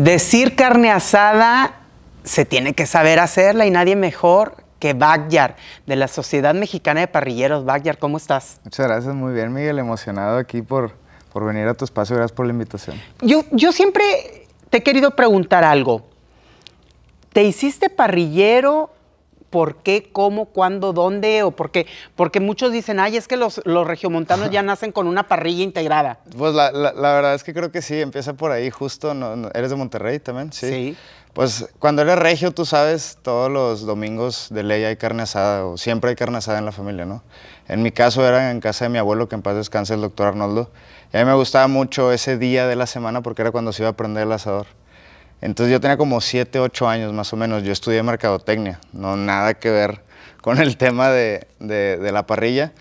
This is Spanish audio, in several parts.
Decir carne asada se tiene que saber hacerla y nadie mejor que Bagyar de la Sociedad Mexicana de Parrilleros. Bagyar, ¿cómo estás? Muchas gracias, muy bien, Miguel. Emocionado aquí por, por venir a tu espacio. Gracias por la invitación. Yo, yo siempre te he querido preguntar algo. ¿Te hiciste parrillero por qué, cómo, cuándo, dónde o por qué. Porque muchos dicen, ay, es que los, los regiomontanos ya nacen con una parrilla integrada. Pues la, verdad es que creo que sí, empieza por ahí justo. ¿Eres de Monterrey también? Sí. sí. Pues cuando eres regio, tú sabes, todos los domingos de ley hay carne asada o siempre hay carne asada en la familia, ¿no? En mi caso era en casa de mi abuelo, que en paz descanse el doctor Arnoldo. Y a mí me gustaba mucho ese día de la semana porque era cuando se iba a prender el asador. Entonces yo tenía como 7, 8 años más o menos, yo estudié mercadotecnia, no nada que ver con el tema de, la parrilla.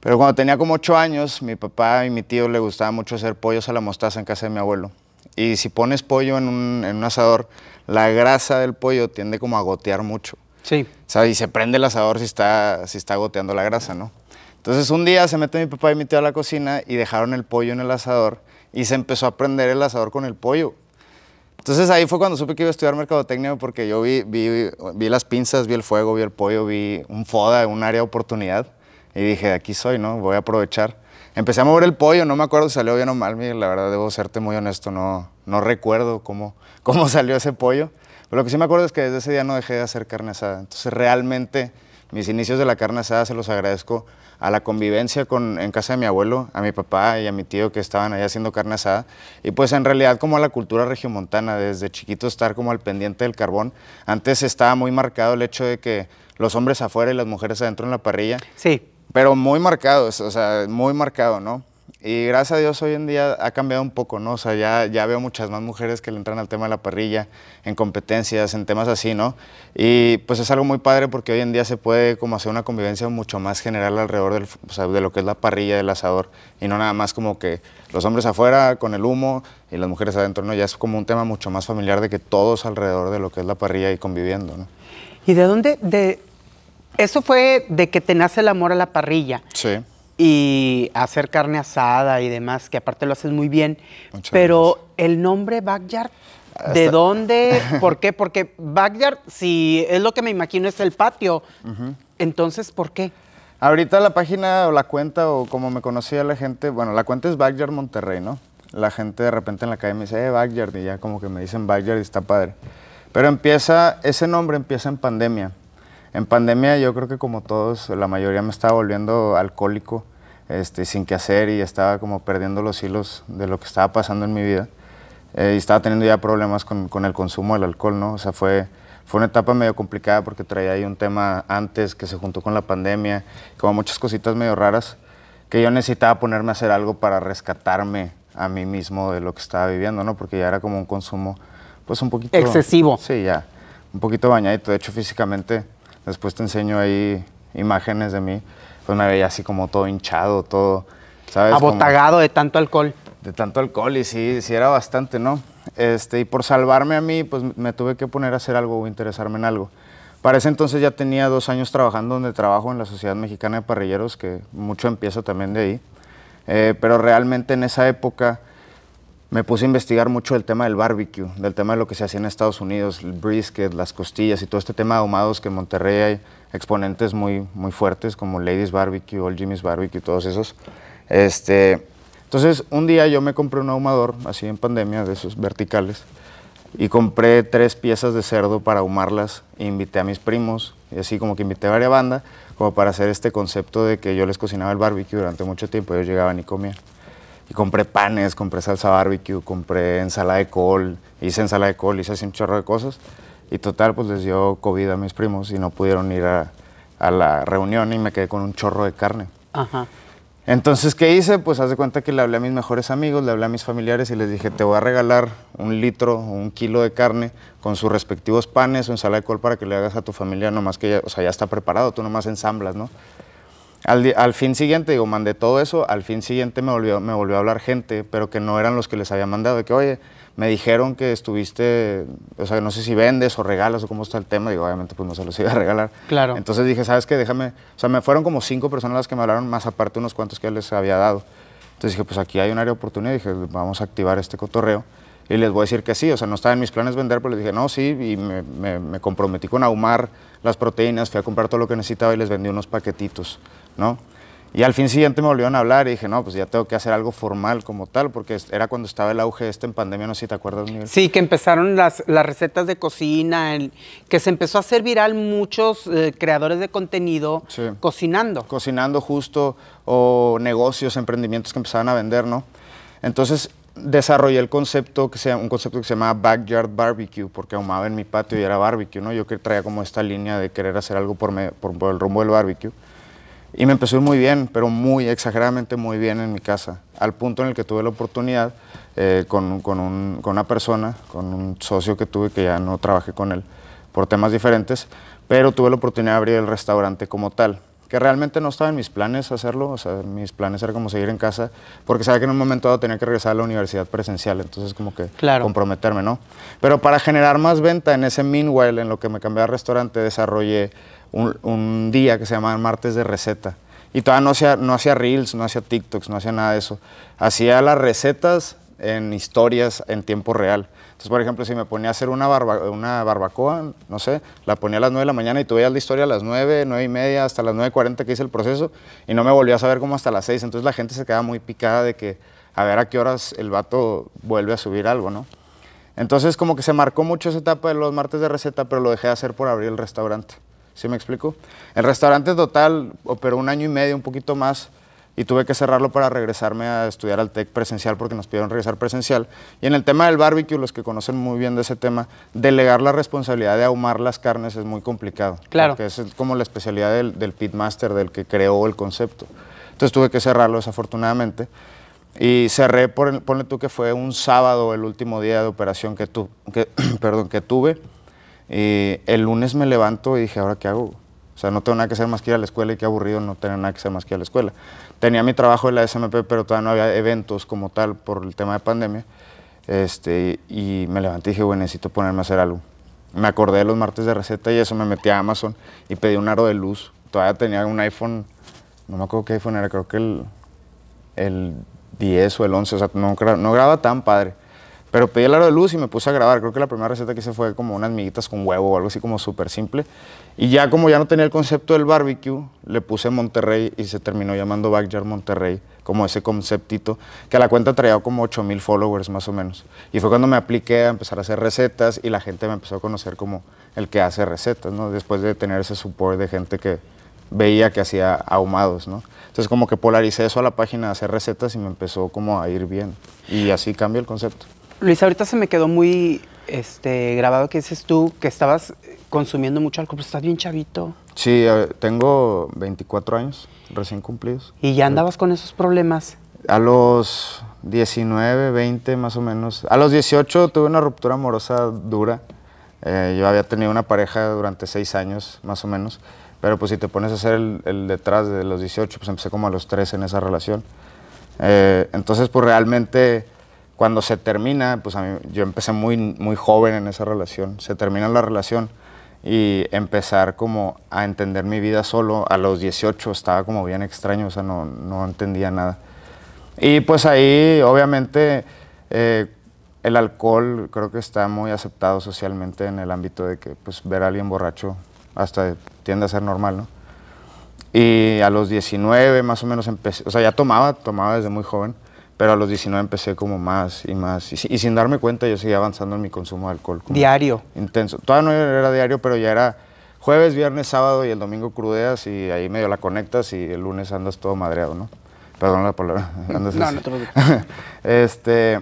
Pero cuando tenía como ocho años, mi papá y mi tío le gustaba mucho hacer pollos a la mostaza en casa de mi abuelo. Y si pones pollo en un, en asador, la grasa del pollo tiende como a gotear mucho. Sí. O sea, y se prende el asador si está, si está goteando la grasa, ¿no? Entonces un día se mete mi papá y mi tío a la cocina y dejaron el pollo en el asador y se empezó a prender el asador con el pollo. Entonces ahí fue cuando supe que iba a estudiar mercadotecnia porque yo vi, vi, vi las pinzas, vi el fuego, vi el pollo, vi un foda, un área de oportunidad. Y dije, aquí soy, ¿no? Voy a aprovechar. Empecé a mover el pollo, no me acuerdo si salió bien o mal, la verdad debo serte muy honesto, no, no recuerdo cómo, cómo salió ese pollo. Pero lo que sí me acuerdo es que desde ese día no dejé de hacer carne asada. Entonces realmente mis inicios de la carne asada se los agradezco a la convivencia en casa de mi abuelo, a mi papá y a mi tío que estaban allá haciendo carne asada. Y pues en realidad como a la cultura regiomontana, desde chiquito estar como al pendiente del carbón. Antes estaba muy marcado el hecho de que los hombres afuera y las mujeres adentro en la parrilla. Sí. Pero muy marcado, o sea, muy marcado, ¿no? Y gracias a Dios hoy en día ha cambiado un poco, ¿no? O sea, ya, ya veo muchas más mujeres que le entran al tema de la parrilla, en competencias, en temas así, ¿no? Y pues es algo muy padre porque hoy en día se puede como hacer una convivencia mucho más general alrededor del, de lo que es la parrilla, del asador, y no nada más como que los hombres afuera con el humo y las mujeres adentro, ¿no? Ya es como un tema mucho más familiar de que todos alrededor de lo que es la parrilla y conviviendo, ¿no? ¿Y de dónde? De... Eso fue de que te nace el amor a la parrilla. Sí y hacer carne asada y demás, que aparte lo haces muy bien. pero el nombre Backyard, ¿de dónde? ¿Por qué? Porque Backyard, si es lo que me imagino, es el patio. Entonces, ¿por qué? Ahorita la página o la cuenta o como me conocía la gente, bueno, la cuenta es Backyard Monterrey, ¿no? La gente de repente en la calle me dice, eh, Backyard, y ya como que me dicen Backyard y está padre. Pero empieza, ese nombre empieza en pandemia. En pandemia yo creo que como todos, la mayoría me estaba volviendo alcohólico este, sin qué hacer y estaba como perdiendo los hilos de lo que estaba pasando en mi vida. Eh, y estaba teniendo ya problemas con, el consumo del alcohol, ¿no? O sea, fue, fue una etapa medio complicada porque traía ahí un tema antes que se juntó con la pandemia, como muchas cositas medio raras, que yo necesitaba ponerme a hacer algo para rescatarme a mí mismo de lo que estaba viviendo, ¿no? Porque ya era como un consumo, pues un poquito... Excesivo. Sí, ya, un poquito bañadito. De hecho, físicamente, después te enseño ahí imágenes de mí pues me veía así como todo hinchado, todo, ¿sabes? Abotagado de tanto alcohol. De tanto alcohol y sí, sí era bastante, ¿no? Este, y por salvarme a mí, pues me tuve que poner a hacer algo o interesarme en algo. Para ese entonces ya tenía dos años trabajando donde trabajo en la Sociedad Mexicana de Parrilleros, que mucho empiezo también de ahí. Eh, pero realmente en esa época me puse a investigar mucho el tema del barbecue, del tema de lo que se hacía en Estados Unidos, el brisket, las costillas y todo este tema de ahumados que en Monterrey hay exponentes muy, muy fuertes como Ladies Barbecue, All Jimmy's Barbecue, todos esos. Este, entonces, un día yo me compré un ahumador, así en pandemia, de esos verticales, y compré tres piezas de cerdo para ahumarlas, e invité a mis primos, y así como que invité a varias bandas, como para hacer este concepto de que yo les cocinaba el barbecue durante mucho tiempo, ellos llegaban y comían. Y compré panes, compré salsa barbecue, compré ensalada de col, hice ensalada de col, hice así un chorro de cosas. Y total, pues les dio COVID a mis primos y no pudieron ir a, la reunión y me quedé con un chorro de carne. Entonces, ¿qué hice? Pues haz de cuenta que le hablé a mis mejores amigos, le hablé a mis familiares y les dije, te voy a regalar un litro o un kilo de carne con sus respectivos panes o ensalada de col para que le hagas a tu familia, nomás que ya, o sea, ya está preparado, tú nomás ensamblas, ¿no? Al, al, fin siguiente, digo, mandé todo eso, al fin siguiente me volvió, me volvió a hablar gente, pero que no eran los que les había mandado, de que, oye, me dijeron que estuviste, o sea, no sé si vendes o regalas o cómo está el tema, digo, obviamente pues no se los iba a regalar. Claro. Entonces dije, ¿sabes qué? Déjame, o sea, me fueron como cinco personas las que me hablaron, más aparte unos cuantos que les había dado. Entonces dije, pues aquí hay un área de oportunidad, dije, vamos a activar este cotorreo. Y les voy a decir que sí, o sea, no estaba en mis planes vender, pero les dije, no, sí, y me, me comprometí con ahumar las proteínas, fui a comprar todo lo que necesitaba y les vendí unos paquetitos, ¿no? Y al fin siguiente me volvieron a hablar y dije, no, pues ya tengo que hacer algo formal como tal, porque era cuando estaba el auge de este en pandemia, no sé si te acuerdas, Miguel. Sí, que empezaron las, las recetas de cocina, el, que se empezó a hacer viral muchos eh, creadores de contenido cocinando. Cocinando justo, o negocios, emprendimientos que empezaban a vender, ¿no? Entonces desarrollé el concepto, que sea un concepto que se llamaba Backyard Barbecue, porque ahumaba en mi patio y era barbecue, ¿no? Yo que traía como esta línea de querer hacer algo por, por el rumbo del barbecue. Y me empezó muy bien, pero muy exageradamente muy bien en mi casa, al punto en el que tuve la oportunidad eh, con, con, un, con, una persona, con un socio que tuve que ya no trabajé con él por temas diferentes, pero tuve la oportunidad de abrir el restaurante como tal, que realmente no estaba en mis planes hacerlo, o sea, mis planes era como seguir en casa, porque sabía que en un momento dado tenía que regresar a la universidad presencial, entonces como que comprometerme, ¿no? Pero para generar más venta en ese meanwhile, en lo que me cambié al restaurante, desarrollé un, día que se llamaba Martes de Receta. Y todavía no hacía, no hacía reels, no hacía TikToks, no hacía nada de eso. Hacía las recetas en historias en tiempo real. Entonces, por ejemplo, si me ponía a hacer una, barba, una barbacoa, no sé, la ponía a las 9 de la mañana y tuve veías la historia a las 9, 9 y media, hasta las 9.40 que hice el proceso y no me volvía a saber cómo hasta las 6. Entonces la gente se quedaba muy picada de que a ver a qué horas el vato vuelve a subir algo, ¿no? Entonces como que se marcó mucho esa etapa de los martes de receta, pero lo dejé de hacer por abrir el restaurante. ¿Sí me explico? El restaurante total operó un año y medio, un poquito más, y tuve que cerrarlo para regresarme a estudiar al TEC presencial porque nos pidieron regresar presencial. Y en el tema del barbecue, los que conocen muy bien de ese tema, delegar la responsabilidad de ahumar las carnes es muy complicado. Claro. Porque es como la especialidad del, pitmaster, del que creó el concepto. Entonces tuve que cerrarlo desafortunadamente. Y cerré, por, ponle tú que fue un sábado el último día de operación que, perdón, que tuve. Y eh, el lunes me levanto y dije, ¿ahora qué hago? O sea, no tengo nada que hacer más que ir a la escuela y qué aburrido no tener nada que hacer más que ir a la escuela. Tenía mi trabajo en la SMP, pero todavía no había eventos como tal por el tema de pandemia. Este, y me levanté y dije, bueno, necesito ponerme a hacer algo. Me acordé de los martes de receta y eso, me metí a Amazon y pedí un aro de luz. Todavía tenía un iPhone, no me acuerdo qué iPhone era, creo que el, el 10 o el 11, o sea, no, no graba tan padre. Pero pedí el aro de luz y me puse a grabar. Creo que la primera receta que hice fue como unas miguitas con huevo o algo así como súper simple. Y ya como ya no tenía el concepto del barbecue, le puse Monterrey y se terminó llamando Backyard Monterrey, como ese conceptito, que a la cuenta traía como 8000 mil followers más o menos. Y fue cuando me apliqué a empezar a hacer recetas y la gente me empezó a conocer como el que hace recetas, ¿no? Después de tener ese support de gente que veía que hacía ahumados, ¿no? Entonces como que polaricé eso a la página de hacer recetas y me empezó como a ir bien. Y así cambió el concepto. Luis, ahorita se me quedó muy este, grabado que dices tú que estabas consumiendo mucho alcohol, pero pues, estás bien chavito. Sí, eh, tengo 24 años recién cumplidos. ¿Y ya andabas con esos problemas? A los 19, 20 más o menos. A los 18 tuve una ruptura amorosa dura. Eh, yo había tenido una pareja durante 6 años más o menos, pero pues si te pones a hacer el, detrás de los 18, pues empecé como a los 3 en esa relación. Eh, entonces pues realmente cuando se termina, pues yo empecé muy, muy joven en esa relación, se termina la relación y empezar como a entender mi vida solo, a los 18 estaba como bien extraño, o sea, no, no entendía nada. Y pues ahí, obviamente, eh, el alcohol creo que está muy aceptado socialmente en el ámbito de que pues, ver a alguien borracho hasta tiende a ser normal, ¿no? Y a los 19 más o menos empecé, o sea, ya tomaba, tomaba desde muy joven, pero a los 19 empecé como más y más. Y, sin darme cuenta yo seguía avanzando en mi consumo de alcohol. ¿Diario? Intenso. Todavía no era diario, pero ya era jueves, viernes, sábado y el domingo crudeas y ahí medio la conectas y el lunes andas todo madreado, ¿no? Perdón la palabra. Andas no, no te digo. este,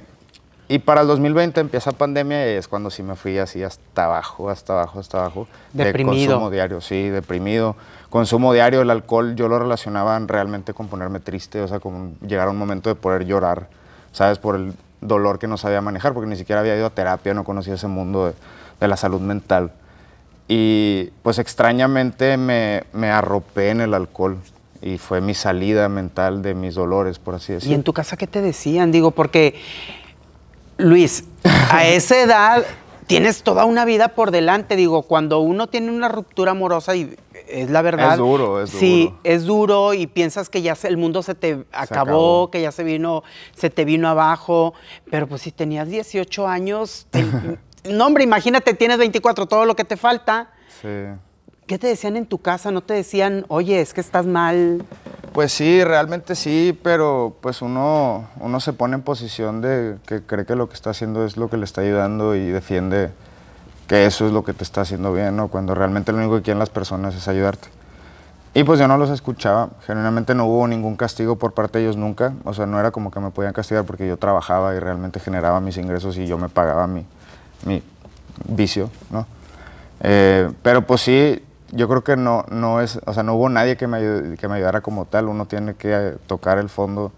y para el 2020 empieza pandemia y es cuando sí me fui así hasta abajo, hasta abajo, hasta abajo. Deprimido. consumo diario, sí, deprimido. Consumo diario, el alcohol, yo lo relacionaba realmente con ponerme triste, o sea, con llegar a un momento de poder llorar, ¿sabes? Por el dolor que no sabía manejar, porque ni siquiera había ido a terapia, no conocía ese mundo de, la salud mental. Y pues extrañamente me, me arropé en el alcohol y fue mi salida mental de mis dolores, por así decirlo. ¿Y en tu casa qué te decían? Digo, porque Luis, a esa edad tienes toda una vida por delante. Digo, cuando uno tiene una ruptura amorosa y es la verdad. Es duro, es duro. Sí, es duro y piensas que ya el mundo se te acabó, que ya se vino, se te vino abajo. Pero pues si tenías 18 años, no hombre, imagínate, tienes 24, todo lo que te falta. Sí. ¿Qué te decían en tu casa? ¿No te decían, oye, es que estás mal? Pues sí, realmente sí, pero pues uno, uno se pone en posición de que cree que lo que está haciendo es lo que le está ayudando y defiende que eso es lo que te está haciendo bien, ¿no? Cuando realmente lo único que quieren las personas es ayudarte. Y pues yo no los escuchaba, Generalmente no hubo ningún castigo por parte de ellos nunca, o sea, no era como que me podían castigar porque yo trabajaba y realmente generaba mis ingresos y yo me pagaba mi, mi vicio, ¿no? Eh, pero pues sí, yo creo que no, no es, o sea, no hubo nadie que me, que me ayudara como tal, uno tiene que tocar el fondo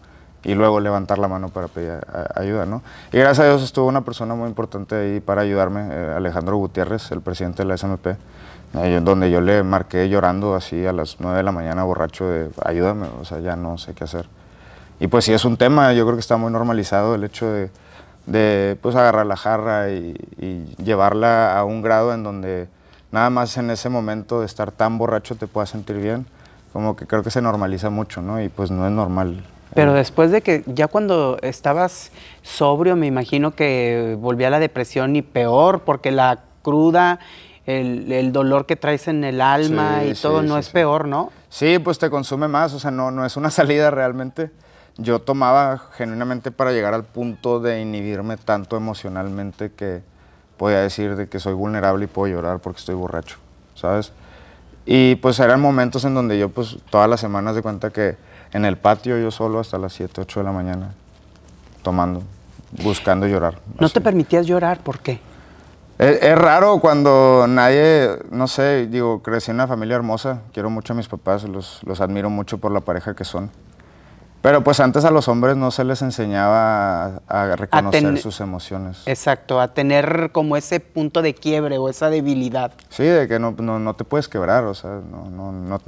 y luego levantar la mano para pedir ayuda, ¿no? Y gracias a Dios estuvo una persona muy importante ahí para ayudarme, eh, Alejandro Gutiérrez, el presidente de la SMP, donde yo le marqué llorando así a las 9 de la mañana borracho de ayúdame, o sea, ya no sé qué hacer. Y pues sí es un tema, yo creo que está muy normalizado el hecho de, de pues agarrar la jarra y llevarla a un grado en donde nada más en ese momento de estar tan borracho te puedas sentir bien, como que creo que se normaliza mucho, ¿no? Y pues no es normal. Pero después de que ya cuando estabas sobrio, me imagino que volvía la depresión y peor, porque la cruda, el, dolor que traes en el alma y todo no es peor, ¿no? Sí, pues te consume más, o sea, no, no es una salida realmente. Yo tomaba genuinamente para llegar al punto de inhibirme tanto emocionalmente que, voy a decir de que soy vulnerable y puedo llorar porque estoy borracho, ¿sabes? Y pues eran momentos en donde yo pues todas las semanas de cuenta que en el patio yo solo hasta las 7, 8 de la mañana tomando, buscando llorar. ¿No te permitías llorar? ¿Por qué? E, es, raro cuando nadie, no sé, digo, crecí en una familia hermosa, quiero mucho a mis papás, los admiro mucho por la pareja que son. Pero pues antes a los hombres no se les enseñaba a, reconocer sus emociones. Exacto, a tener como ese punto de quiebre o esa debilidad. Sí, de que no, te puedes quebrar, o sea, no, no, no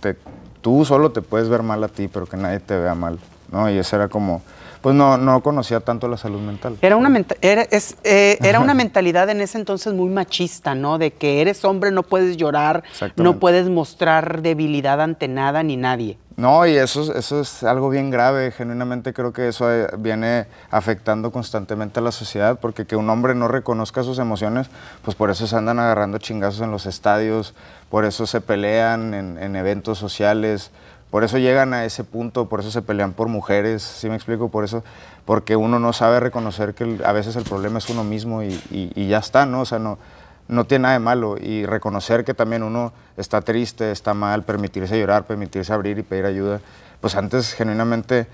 te, tú solo te puedes ver mal a ti, pero que nadie te vea mal, ¿no? Y eso era como, pues no, no conocía tanto la salud mental. Era una, era, eh, era una mentalidad en ese entonces muy machista, ¿no? De que eres hombre, no puedes llorar, no puedes mostrar debilidad ante nada ni nadie. No, y eso, eso es algo bien grave. Genuinamente creo que eso eh, viene afectando constantemente a la sociedad, porque que un hombre no reconozca sus emociones, pues por eso se andan agarrando chingazos en los estadios, por eso se pelean en, eventos sociales, por eso llegan a ese punto, por eso se pelean por mujeres, ¿sí me explico? Por eso, porque uno no sabe reconocer que a veces el problema es uno mismo y, y ya está, ¿no? O sea, no, no tiene nada de malo y reconocer que también uno está triste, está mal, permitirse llorar, permitirse abrir y pedir ayuda. Pues antes, genuinamente,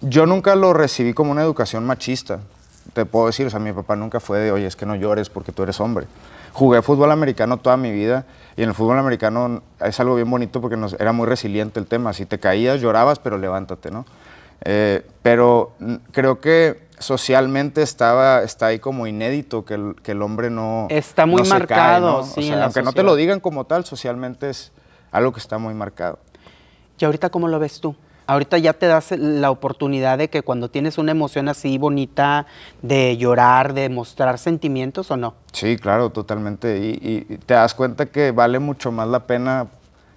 yo nunca lo recibí como una educación machista. Te puedo decir, o sea, mi papá nunca fue de, oye, es que no llores porque tú eres hombre. Jugué fútbol americano toda mi vida y en el fútbol americano es algo bien bonito porque nos, era muy resiliente el tema. Si te caías, llorabas, pero levántate, ¿no? Eh, pero creo que socialmente estaba, está ahí como inédito que el, que el hombre no. Está muy marcado, sí. aunque no te lo digan como tal, socialmente es algo que está muy marcado. ¿Y ahorita cómo lo ves tú? Ahorita ya te das la oportunidad de que cuando tienes una emoción así bonita, de llorar, de mostrar sentimientos o no. Sí, claro, totalmente. y te das cuenta que vale mucho más la pena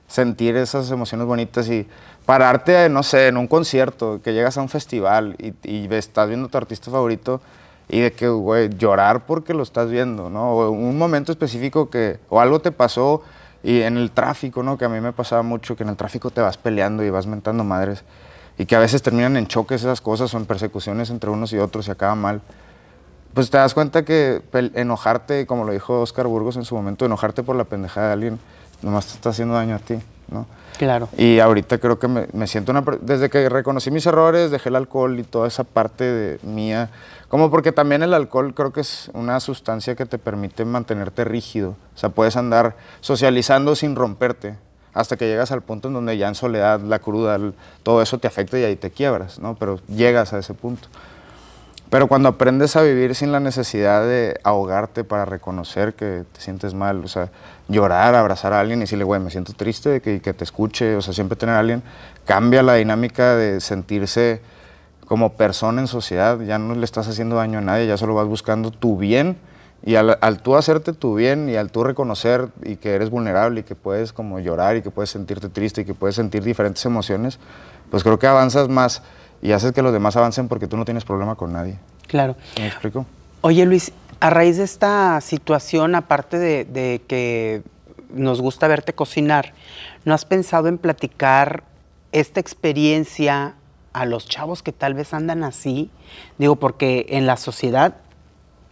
sentir esas emociones bonitas y pararte, no sé, en un concierto, que llegas a un festival y, estás viendo tu artista favorito y de que, güey, llorar porque lo estás viendo, ¿no? O un momento específico que, o algo te pasó y en el tráfico, ¿no? Que a mí me pasaba mucho, que en el tráfico te vas peleando y vas mentando madres y que a veces terminan en choques esas cosas o en persecuciones entre unos y otros y acaba mal. Pues te das cuenta que enojarte, como lo dijo Oscar Burgos en su momento, enojarte por la pendejada de alguien, nomás te está haciendo daño a ti. Claro. Y ahorita creo que me, siento una... Desde que reconocí mis errores, dejé el alcohol y toda esa parte de mía, como porque también el alcohol creo que es una sustancia que te permite mantenerte rígido, o sea, puedes andar socializando sin romperte, hasta que llegas al punto en donde ya en soledad, la cruda, todo eso te afecta y ahí te quiebras, ¿no? Pero llegas a ese punto. Pero cuando aprendes a vivir sin la necesidad de ahogarte para reconocer que te sientes mal, o sea, llorar, abrazar a alguien y decirle, güey, me siento triste, que, que te escuche, o sea, siempre tener a alguien, cambia la dinámica de sentirse como persona en sociedad, ya no le estás haciendo daño a nadie, ya solo vas buscando tu bien y al, al, tú hacerte tu bien y al tú reconocer y que eres vulnerable y que puedes como llorar y que puedes sentirte triste y que puedes sentir diferentes emociones, pues creo que avanzas más y haces que los demás avancen porque tú no tienes problema con nadie. Claro. ¿Me explico? Oye, Luis, a raíz de esta situación, aparte de, de que nos gusta verte cocinar, ¿no has pensado en platicar esta experiencia a los chavos que tal vez andan así? Digo, porque en la sociedad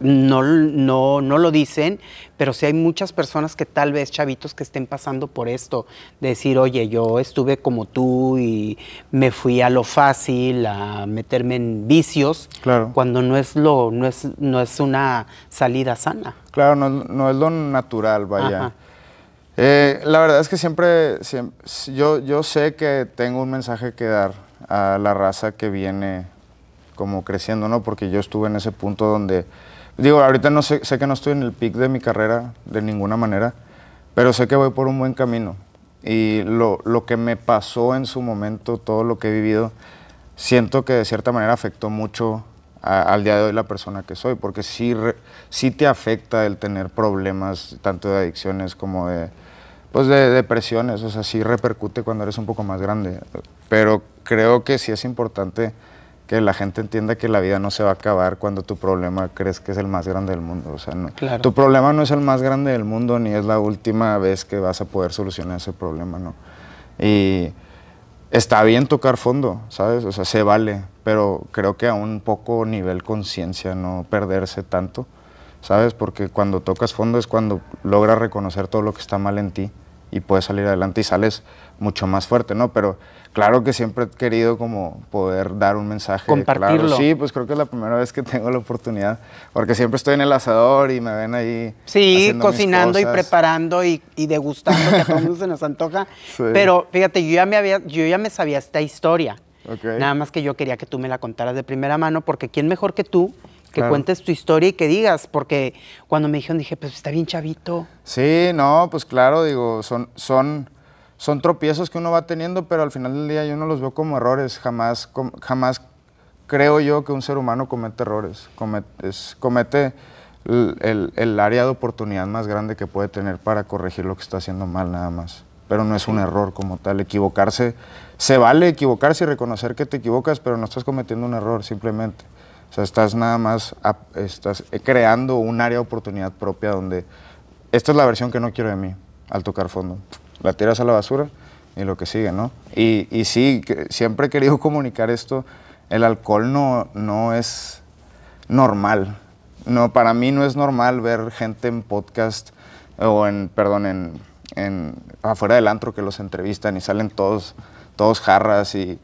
no, no, lo dicen, pero sí hay muchas personas que tal vez, chavitos, que estén pasando por esto, decir, oye, yo estuve como tú y me fui a lo fácil, a meterme en vicios, cuando no es, lo, no, es, no es una salida sana. Claro, no, es lo natural, vaya. Eh, la verdad es que siempre, siempre yo, yo sé que tengo un mensaje que dar a la raza que viene como creciendo, ¿no? Porque yo estuve en ese punto donde Digo, ahorita no sé, sé que no estoy en el pic de mi carrera de ninguna manera, pero sé que voy por un buen camino. Y lo, que me pasó en su momento, todo lo que he vivido, siento que de cierta manera afectó mucho al día de hoy la persona que soy, porque sí, sí te afecta el tener problemas, tanto de adicciones como de, pues de depresiones, o sea, sí repercute cuando eres un poco más grande, pero creo que sí es importante que la gente entienda que la vida no se va a acabar cuando tu problema crees que es el más grande del mundo. O sea, tu problema no es el más grande del mundo ni es la última vez que vas a poder solucionar ese problema, ¿no? Y está bien tocar fondo, ¿sabes? O sea, se vale, pero creo que a un poco nivel conciencia, no perderse tanto, ¿sabes? Porque cuando tocas fondo es cuando logras reconocer todo lo que está mal en ti y puedes salir adelante y sales mucho más fuerte, ¿no? Pero Claro que siempre he querido como poder dar un mensaje. Compartirlo. Sí, pues creo que es la primera vez que tengo la oportunidad, porque siempre estoy en el asador y me ven ahí. Sí, cocinando y preparando y, y degustando, que a todos se nos antoja. Pero fíjate, yo ya, me había, yo ya me sabía esta historia. Nada más que yo quería que tú me la contaras de primera mano, porque ¿quién mejor que tú? que cuentes tu historia y que digas, porque cuando me dijeron dije, pues está bien chavito. Sí, no, pues claro, digo, son, son, son tropiezos que uno va teniendo, pero al final del día yo no los veo como errores. Jamás, jamás creo yo que un ser humano comete errores. Comete, el, área de oportunidad más grande que puede tener para corregir lo que está haciendo mal nada más. Pero no es un error como tal. Equivocarse, se vale equivocarse y reconocer que te equivocas, pero no estás cometiendo un error simplemente. O sea, estás nada más, estás eh, creando un área de oportunidad propia donde esta es la versión que no quiero de mí al tocar fondo la tiras a la basura y lo que sigue, ¿no? Y, sí, siempre he querido comunicar esto, el alcohol no, no es normal. No, para mí no es normal ver gente en podcast o en, perdón, en, afuera del antro que los entrevistan y salen todos, todos jarras y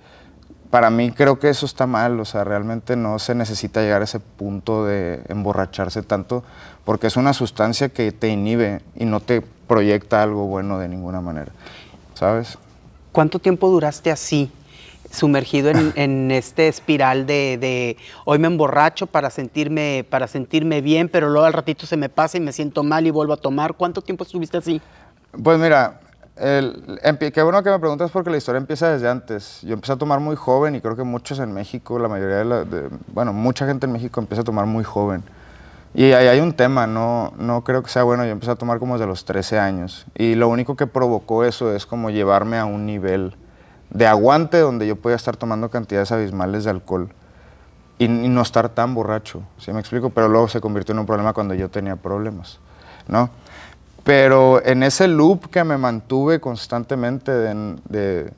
para mí creo que eso está mal, o sea, realmente no se necesita llegar a ese punto de emborracharse tanto porque es una sustancia que te inhibe y no te proyecta algo bueno de ninguna manera, ¿sabes? ¿Cuánto tiempo duraste así, sumergido en, en este espiral de, hoy me emborracho para sentirme, para sentirme bien, pero luego al ratito se me pasa y me siento mal y vuelvo a tomar? ¿Cuánto tiempo estuviste así? Pues mira, el, qué bueno que me preguntas porque la historia empieza desde antes. Yo empecé a tomar muy joven y creo que muchos en México, la mayoría de, la, bueno, mucha gente en México empieza a tomar muy joven. Y ahí hay un tema, no, no creo que sea bueno, yo empecé a tomar como desde los 13 años y lo único que provocó eso es como llevarme a un nivel de aguante donde yo podía estar tomando cantidades abismales de alcohol y, no estar tan borracho, si me explico? Pero luego se convirtió en un problema cuando yo tenía problemas, ¿no? Pero en ese loop que me mantuve constantemente de,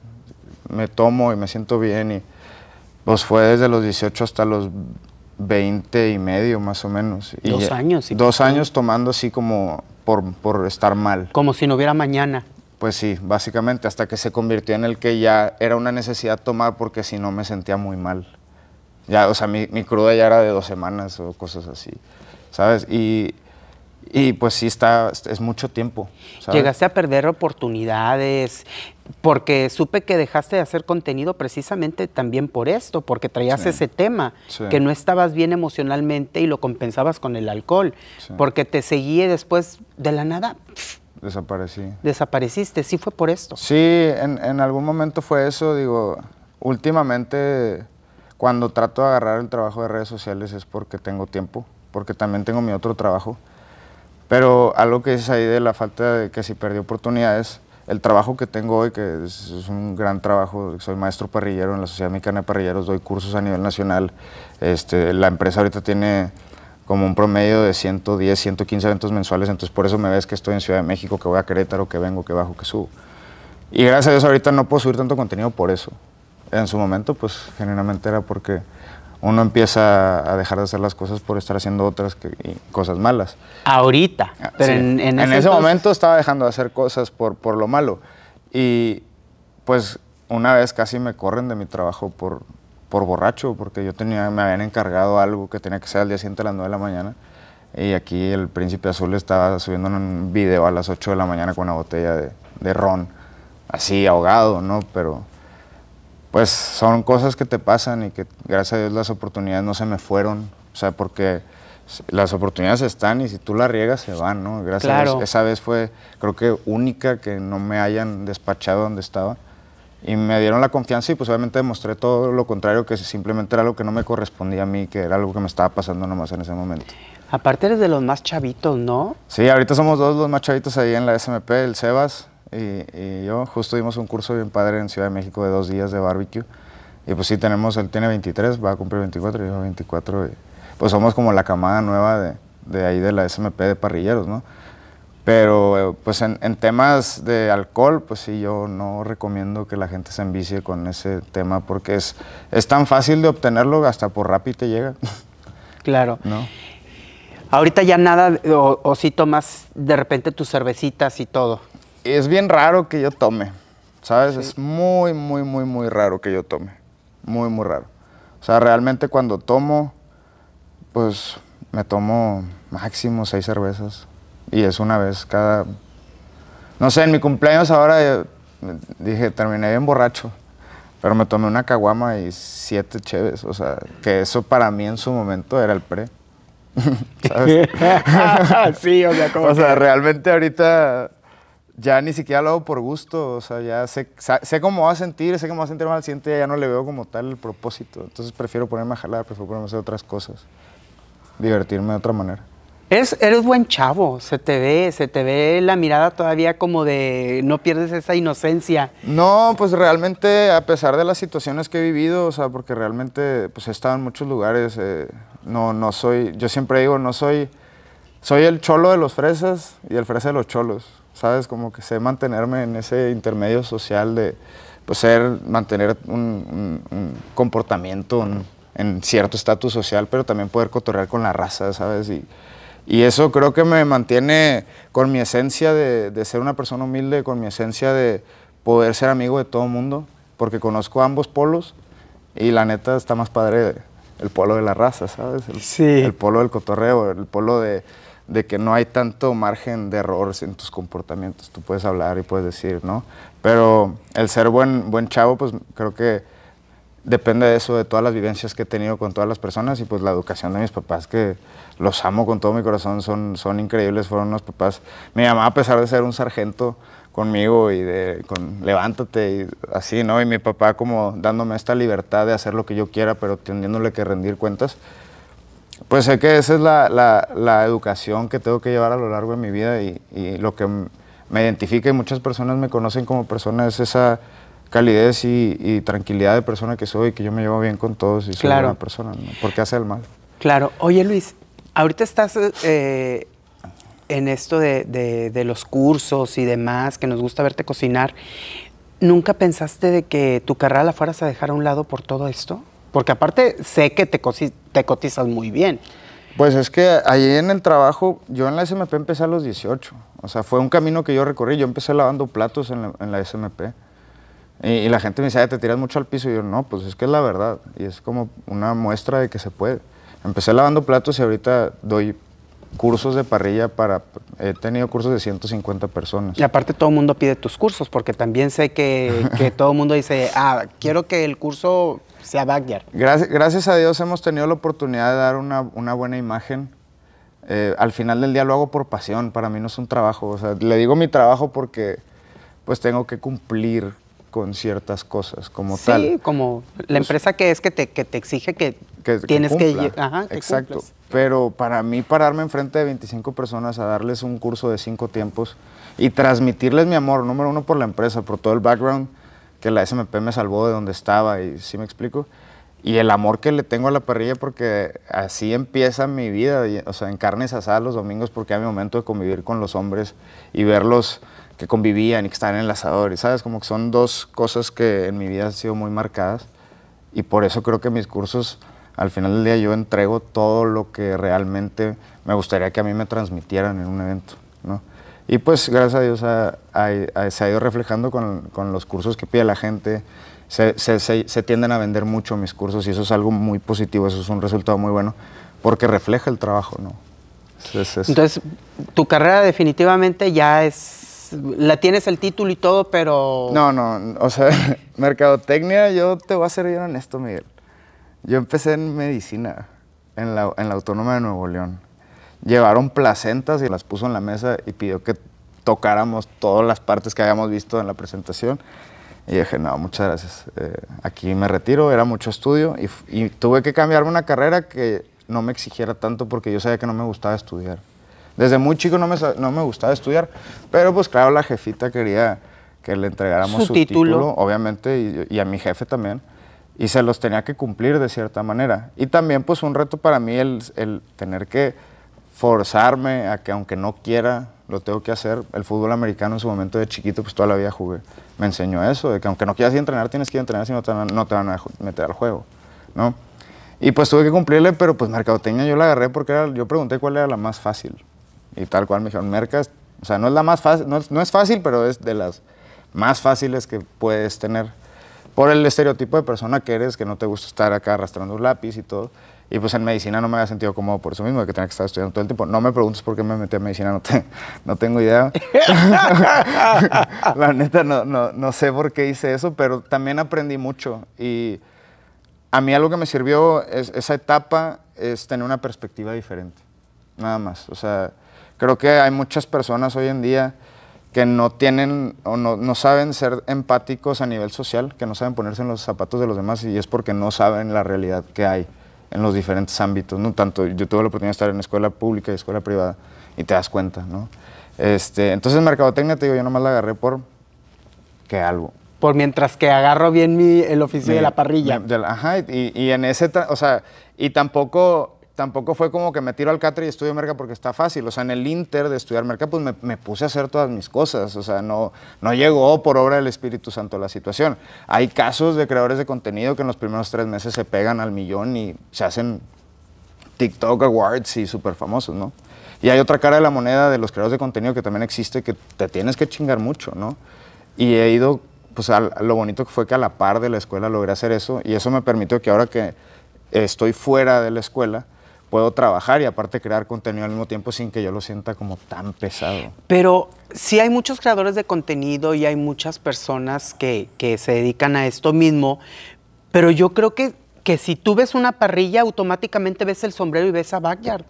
me tomo y me siento bien y pues fue desde los 18 hasta los 20 y medio más o menos. Y dos años. Sí, dos años tomando así como por, por, estar mal. Como si no hubiera mañana. Pues sí, básicamente, hasta que se convirtió en el que ya era una necesidad tomar porque si no me sentía muy mal. Ya, o sea, mi, mi cruda ya era de dos semanas o cosas así, ¿sabes? Y, y pues sí, está, es mucho tiempo. Llegaste a perder oportunidades, porque supe que dejaste de hacer contenido precisamente también por esto, porque traías ese tema, que no estabas bien emocionalmente y lo compensabas con el alcohol, porque te seguí después de la nada. Desaparecí. Desapareciste, sí fue por esto. Sí, en, en algún momento fue eso, digo, últimamente cuando trato de agarrar el trabajo de redes sociales es porque tengo tiempo, porque también tengo mi otro trabajo, pero algo que dices ahí de la falta de que si perdí oportunidades, el trabajo que tengo hoy, que es, un gran trabajo, soy maestro parrillero en la Sociedad Mexicana de Parrilleros, doy cursos a nivel nacional. Este, la empresa ahorita tiene como un promedio de 110, 115 eventos mensuales, entonces por eso me ves que estoy en Ciudad de México, que voy a Querétaro, que vengo, que bajo, que subo. Y gracias a Dios ahorita no puedo subir tanto contenido por eso. En su momento, pues generalmente era porque uno empieza a dejar de hacer las cosas por estar haciendo otras que, cosas malas. Ahorita, ah, pero en, ese, momento estaba dejando de hacer cosas por, por lo malo. Y pues una vez casi me corren de mi trabajo por, por borracho, porque yo tenía, me habían encargado algo que tenía que ser al día siguiente a las 9 de la mañana. Y aquí el príncipe azul estaba subiendo un video a las 8 de la mañana con una botella de, de ron, así ahogado, ¿no? Pero pues son cosas que te pasan y que gracias a Dios las oportunidades no se me fueron, o sea, porque las oportunidades están y si tú las riegas se van, ¿no? Gracias a Dios. Esa vez fue, creo que única que no me hayan despachado donde estaba. Y me dieron la confianza y pues obviamente demostré todo lo contrario, que simplemente era algo que no me correspondía a mí, que era algo que me estaba pasando nomás en ese momento. Aparte eres de los más chavitos, ¿no? Sí, ahorita somos dos los más chavitos ahí en la SMP, el Sebas, y, yo justo dimos un curso bien padre en Ciudad de México de dos días de barbecue. Y pues sí, tenemos, él tiene 23, va a cumplir 24, yo 24. pues somos como la camada nueva de, ahí de la SMP de parrilleros, ¿no? Pero pues en, temas de alcohol, pues sí, yo no recomiendo que la gente se envicie con ese tema porque es, tan fácil de obtenerlo, hasta por rápido te llega. Claro. ¿No? Ahorita ya nada, o, si tomas de repente tus cervecitas y todo es bien raro que yo tome, ¿sabes? Es muy, muy, muy, muy raro que yo tome. Muy, muy raro. O sea, realmente cuando tomo, pues me tomo máximo seis cervezas. Y es una vez cada... No sé, en mi cumpleaños ahora eh, dije, terminé bien borracho. Pero me tomé una caguama y siete cheves. O sea, que eso para mí en su momento era el pre. ¿Sabes? sí, o O sea, realmente ahorita ya ni siquiera lo hago por gusto, o sea, ya sé, sé cómo va a sentir, sé cómo va a sentir mal al siguiente ya no le veo como tal el propósito. Entonces prefiero ponerme a jalar, prefiero ponerme a hacer otras cosas, divertirme de otra manera. Eres, eres buen chavo, se te ve, se te ve la mirada todavía como de no pierdes esa inocencia. No, pues realmente a pesar de las situaciones que he vivido, o sea, porque realmente pues he estado en muchos lugares, eh, no, no soy, yo siempre digo, no soy, soy el cholo de los fresas y el fresa de los cholos. ¿sabes? Como que sé mantenerme en ese intermedio social de pues, ser, mantener un, comportamiento en cierto estatus social, pero también poder cotorrear con la raza, ¿sabes? Y, y eso creo que me mantiene con mi esencia de, ser una persona humilde, con mi esencia de poder ser amigo de todo el mundo, porque conozco ambos polos y la neta está más padre el polo de la raza, ¿sabes? el polo del cotorreo, el polo de de que no hay tanto margen de errores en tus comportamientos. Tú puedes hablar y puedes decir, ¿no? Pero el ser buen, buen chavo, pues creo que depende de eso, de todas las vivencias que he tenido con todas las personas y pues la educación de mis papás, que los amo con todo mi corazón, son, son increíbles, fueron unos papás. Mi mamá, a pesar de ser un sargento conmigo y de con, levántate y así, ¿no? Y mi papá como dándome esta libertad de hacer lo que yo quiera, pero teniéndole que rendir cuentas pues sé que esa es la, educación que tengo que llevar a lo largo de mi vida y, lo que me identifica y muchas personas me conocen como persona es esa calidez y, tranquilidad de persona que soy, que yo me llevo bien con todos y soy una persona, porque hace el mal. Claro. Oye, Luis, ahorita estás eh, en esto de, de, los cursos y demás, que nos gusta verte cocinar. ¿Nunca pensaste de que tu carrera la fueras a dejar a un lado por todo esto? Porque aparte sé que te, te cotizas muy bien. Pues es que ahí en el trabajo, yo en la SMP empecé a los 18. O sea, fue un camino que yo recorrí. Yo empecé lavando platos en la, SMP. Y, la gente me dice ah, te tiras mucho al piso. Y yo, no, pues es que es la verdad. Y es como una muestra de que se puede. Empecé lavando platos y ahorita doy cursos de parrilla para... He tenido cursos de 150 personas. Y aparte todo el mundo pide tus cursos, porque también sé que, que todo el mundo dice, ah, quiero que el curso sea Gracias, a Dios hemos tenido la oportunidad de dar una, buena imagen. Eh, al final del día lo hago por pasión, para mí no es un trabajo. O le digo mi trabajo porque pues tengo que cumplir con ciertas cosas como tal. Sí, como la pues, empresa que es que te, que exige que, tienes que, ir Exacto. Pero para mí pararme enfrente de 25 personas a darles un curso de cinco tiempos y transmitirles mi amor, número uno por la empresa, por todo el background, que la SMP me salvó de donde estaba y si me explico. Y el amor que le tengo a la parrilla porque así empieza mi vida, o sea, en carnes asadas los domingos porque era mi momento de convivir con los hombres y verlos que convivían y que estaban en el asador, y sabes, como que son dos cosas que en mi vida han sido muy marcadas y por eso creo que mis cursos al final del día yo entrego todo lo que realmente me gustaría que a mí me transmitieran en un evento, ¿no? Y pues gracias a Dios se ha ido reflejando con, con, los cursos que pide la gente. Se, tienden a vender mucho mis cursos y eso es algo muy positivo, eso es un resultado muy bueno, porque refleja el trabajo, ¿no? Entonces, tu carrera definitivamente ya es, la tienes el título y todo, pero... No, no, o sea, mercadotecnia, yo te voy a ser bien honesto, Miguel. Yo empecé en medicina, en la, en la Autónoma de Nuevo León llevaron placentas y las puso en la mesa y pidió que tocáramos todas las partes que habíamos visto en la presentación. Y dije, no, muchas gracias. Eh, aquí me retiro, era mucho estudio y, tuve que cambiarme una carrera que no me exigiera tanto porque yo sabía que no me gustaba estudiar. Desde muy chico no me, no me gustaba estudiar, pero pues claro, la jefita quería que le entregáramos su, título. obviamente, y, y, a mi jefe también. Y se los tenía que cumplir de cierta manera. Y también pues un reto para mí el, el tener que forzarme a que aunque no quiera, lo tengo que hacer. El fútbol americano en su momento de chiquito, pues toda la vida jugué. Me enseñó eso, de que aunque no quieras ir a entrenar, tienes que ir a entrenar, si no te, van a meter al juego, ¿no? Y pues tuve que cumplirle, pero pues mercadotecnia yo la agarré porque yo pregunté cuál era la más fácil. Y tal cual me dijeron, mercas, o sea, no es la más fácil, no, no es fácil, pero es de las más fáciles que puedes tener. Por el estereotipo de persona que eres, que no te gusta estar acá arrastrando un lápiz y todo. Y pues en medicina no me había sentido cómodo por eso mismo, de que tenía que estar estudiando todo el tiempo. No me preguntes por qué me metí a medicina, no, tengo idea. la neta, no, no, no sé por qué hice eso, pero también aprendí mucho. Y a mí algo que me sirvió es, esa etapa es tener una perspectiva diferente, nada más. O sea, creo que hay muchas personas hoy en día que no tienen o no, saben ser empáticos a nivel social, que no saben ponerse en los zapatos de los demás y es porque no saben la realidad que hay en los diferentes ámbitos, ¿no? Tanto yo tuve la oportunidad de estar en escuela pública y escuela privada y te das cuenta, ¿no? Este, entonces, mercadotecnia, te digo, yo nomás la agarré por que algo. Por mientras que agarro bien el oficio de la parrilla. ajá, y, y, en ese, o sea, y tampoco tampoco fue como que me tiro al catre y estudio merca porque está fácil. O sea, en el inter de estudiar merca, pues me, me, puse a hacer todas mis cosas. O sea, no, no llegó por obra del Espíritu Santo la situación. Hay casos de creadores de contenido que en los primeros tres meses se pegan al millón y se hacen TikTok Awards y súper famosos, ¿no? Y hay otra cara de la moneda de los creadores de contenido que también existe que te tienes que chingar mucho, ¿no? Y he ido, pues lo bonito que fue que a la par de la escuela logré hacer eso y eso me permitió que ahora que estoy fuera de la escuela, puedo trabajar y aparte crear contenido al mismo tiempo sin que yo lo sienta como tan pesado. Pero sí hay muchos creadores de contenido y hay muchas personas que, se dedican a esto mismo, pero yo creo que, que si tú ves una parrilla, automáticamente ves el sombrero y ves a Backyard.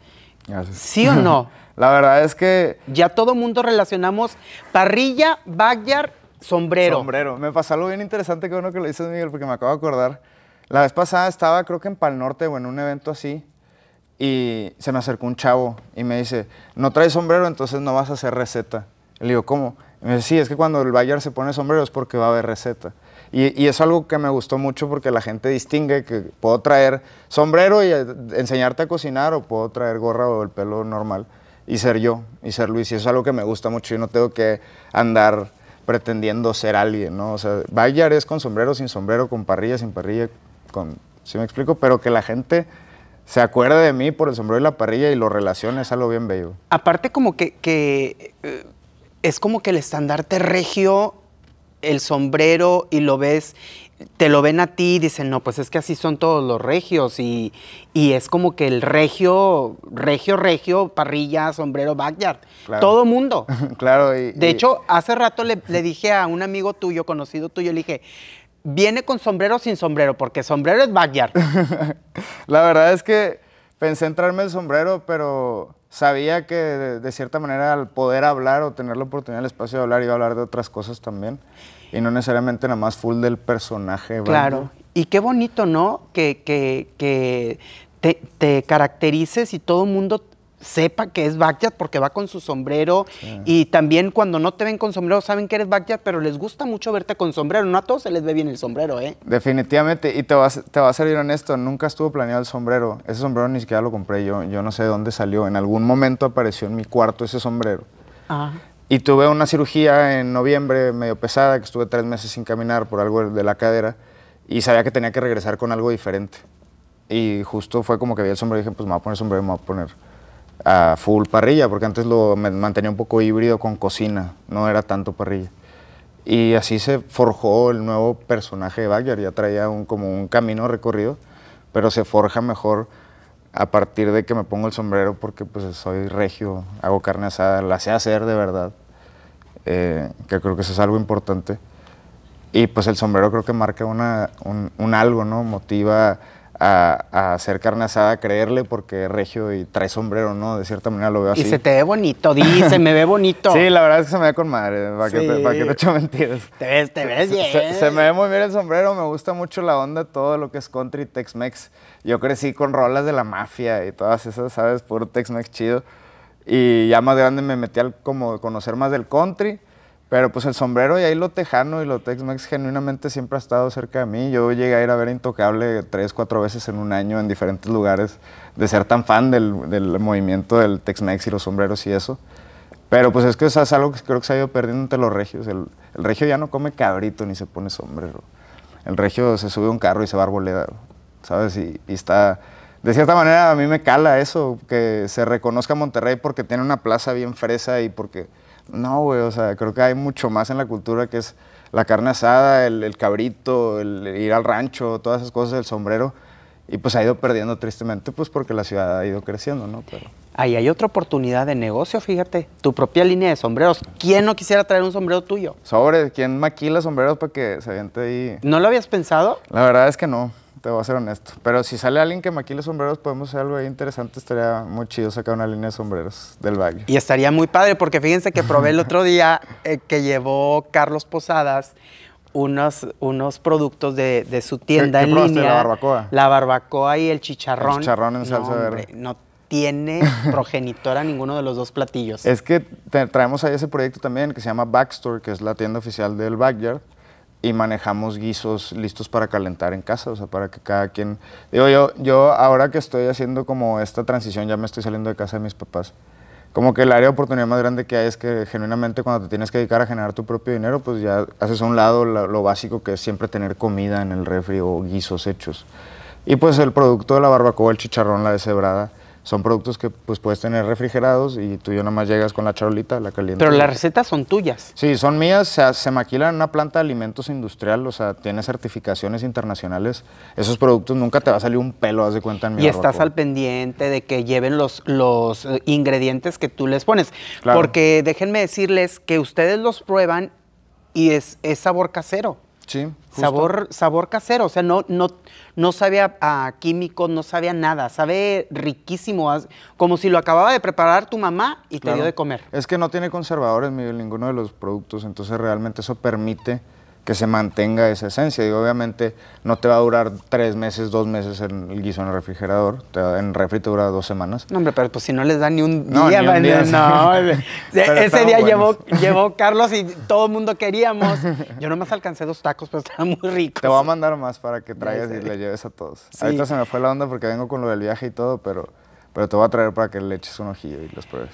¿Sí o no? La verdad es que... Ya todo mundo relacionamos parrilla, Backyard, sombrero. Sombrero. Me pasó algo bien interesante que uno que lo dices, Miguel, porque me acabo de acordar. La vez pasada estaba, creo que en Pal Norte o en un evento así, y se me acercó un chavo y me dice, no traes sombrero, entonces no vas a hacer receta. Le digo, ¿cómo? Y me dice, sí, es que cuando el Bayer se pone sombrero es porque va a haber receta. Y, es algo que me gustó mucho porque la gente distingue que puedo traer sombrero y eh, enseñarte a cocinar o puedo traer gorra o el pelo normal y ser yo y ser Luis. Y es algo que me gusta mucho. y no tengo que andar pretendiendo ser alguien, ¿no? O sea, Bayer es con sombrero, sin sombrero, con parrilla, sin parrilla, con... si me explico? Pero que la gente se acuerda de mí por el sombrero y la parrilla y lo relaciona, es algo bien bello. Aparte como que, eh, es como que el estandarte regio, el sombrero y lo ves, te lo ven a ti y dicen, no, pues es que así son todos los regios y, es como que el regio, regio, regio, parrilla, sombrero, backyard, todo mundo. claro. de hecho, hace rato le, le dije a un amigo tuyo, conocido tuyo, le dije, ¿Viene con sombrero o sin sombrero? Porque sombrero es backyard. la verdad es que pensé en el sombrero, pero sabía que de, cierta manera al poder hablar o tener la oportunidad, el espacio de hablar, iba a hablar de otras cosas también. Y no necesariamente nada más full del personaje. Claro. Y qué bonito, ¿no? Que, te, te, caracterices y todo el mundo sepa que es Backyard porque va con su sombrero y también cuando no te ven con sombrero saben que eres Backyard, pero les gusta mucho verte con sombrero. No a todos se les ve bien el sombrero, ¿eh? Definitivamente, y te va va a ser honesto, nunca estuvo planeado el sombrero. Ese sombrero ni siquiera lo compré yo, yo no sé de dónde salió. En algún momento apareció en mi cuarto ese sombrero. Ah. Y tuve una cirugía en noviembre medio pesada, que estuve tres meses sin caminar por algo de la cadera, y sabía que tenía que regresar con algo diferente. Y justo fue como que vi el sombrero y dije, pues me voy a poner sombrero, me voy a poner a full parrilla, porque antes lo mantenía un poco híbrido con cocina, no era tanto parrilla. Y así se forjó el nuevo personaje de Bagger, ya traía un, como un camino recorrido, pero se forja mejor a partir de que me pongo el sombrero porque pues soy regio, hago carne asada, la sé hacer de verdad, eh, que creo que eso es algo importante. Y pues el sombrero creo que marca un, un algo, ¿no? Motiva a, a, hacer carne creerle, porque regio y trae sombrero, ¿no? De cierta manera lo veo así. Y se te ve bonito, dice, se me ve bonito. Sí, la verdad es que se me ve con madre, para, que, te, para que te echo mentiras. Te ves, te ves bien. Se, me ve muy bien el sombrero, me gusta mucho la onda, todo lo que es country, Tex-Mex. Yo crecí con rolas de la mafia y todas esas, ¿sabes? Puro Tex-Mex chido. Y ya más grande me metí al como conocer más del country. Pero pues el sombrero y ahí lo tejano y lo Tex-Mex genuinamente siempre ha estado cerca de mí. Yo llegué a ir a ver Intocable tres, cuatro veces en un año en diferentes lugares de ser tan fan del, movimiento del Tex-Mex y los sombreros y eso. Pero pues es que es algo que creo que se ha ido perdiendo entre los regios. El, regio ya no come cabrito ni se pone sombrero. El regio se sube a un carro y se va a arboleda, ¿sabes? y está... De cierta manera a mí me cala eso, que se reconozca Monterrey porque tiene una plaza bien fresa y porque no, güey, o sea, creo que hay mucho más en la cultura que es la carne asada, el, cabrito, el ir al rancho, todas esas cosas, el sombrero. Y pues ha ido perdiendo tristemente, pues porque la ciudad ha ido creciendo, ¿no? Pero... Ahí hay otra oportunidad de negocio, fíjate. Tu propia línea de sombreros. ¿Quién no quisiera traer un sombrero tuyo? Sobre, ¿quién maquila sombreros para que se aviente ahí? ¿No lo habías pensado? La verdad es que no te voy a ser honesto. Pero si sale alguien que maquile sombreros, podemos hacer algo ahí interesante. Estaría muy chido sacar una línea de sombreros del bag. Y estaría muy padre, porque fíjense que probé el otro día eh, que llevó Carlos Posadas unos, unos productos de, de su tienda en ¿qué línea. La barbacoa. La barbacoa y el chicharrón. chicharrón en salsa verde. No tiene progenitora ninguno de los dos platillos. Es que traemos ahí ese proyecto también que se llama Backstore, que es la tienda oficial del Backyard y manejamos guisos listos para calentar en casa, o sea, para que cada quien... Digo, yo, yo ahora que estoy haciendo como esta transición, ya me estoy saliendo de casa de mis papás, como que el área de oportunidad más grande que hay es que genuinamente cuando te tienes que dedicar a generar tu propio dinero, pues ya haces a un lado lo, básico que es siempre tener comida en el refri o guisos hechos. Y pues el producto de la barbacoa, el chicharrón, la deshebrada, son productos que pues puedes tener refrigerados y tú y yo nomás llegas con la charolita, la caliente. Pero las recetas son tuyas. Sí, son mías, se, se maquilan en una planta de alimentos industrial, o sea, tiene certificaciones internacionales. Esos productos nunca te va a salir un pelo, haz de cuenta en mi Y estás al pendiente de que lleven los, los eh, ingredientes que tú les pones. Porque déjenme decirles que ustedes los prueban y es sabor casero. Sí. Sabor, sabor casero, o sea, no, no, no sabe a, no sabía nada, sabe riquísimo, como si lo acababa de preparar tu mamá y te dio de comer. Es que no tiene conservadores, Miguel, ninguno de los productos, entonces realmente eso permite que se mantenga esa esencia. Y obviamente no te va a durar tres meses, dos meses en el guiso en el refrigerador. en refri te dura dos semanas. No, hombre, pero pues si no les da ni un día, no, ese día llevó, Carlos y todo el mundo queríamos. Yo nomás alcancé dos tacos, pero estaban muy ricos. Te voy a mandar más para que traigas y le lleves a todos. Ahorita se me fue la onda porque vengo con lo del viaje y todo, pero, pero te voy a traer para que le eches un ojillo y los pruebes.